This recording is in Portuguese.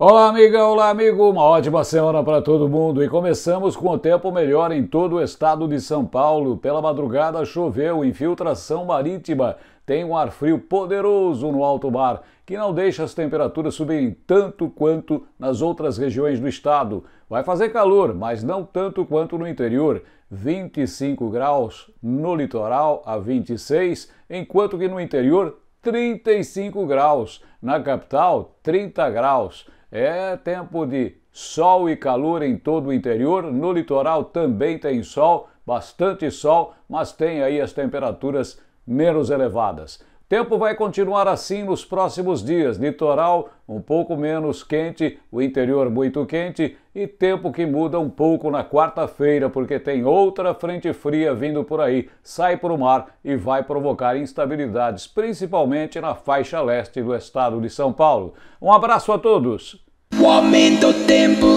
Olá, amiga, olá, amigo. Uma ótima semana para todo mundo. E começamos com o tempo melhor em todo o estado de São Paulo. Pela madrugada choveu, infiltração marítima. Tem um ar frio poderoso no alto mar, que não deixa as temperaturas subirem tanto quanto nas outras regiões do estado. Vai fazer calor, mas não tanto quanto no interior. 25 graus no litoral a 26, enquanto que no interior 35 graus, na capital 30 graus. É tempo de sol e calor em todo o interior. No litoral também tem sol, bastante sol, mas tem aí as temperaturas menos elevadas. Tempo vai continuar assim nos próximos dias. Litoral um pouco menos quente, o interior muito quente e tempo que muda um pouco na quarta-feira, porque tem outra frente fria vindo por aí, sai para o mar e vai provocar instabilidades, principalmente na faixa leste do estado de São Paulo. Um abraço a todos. O aumento tempo.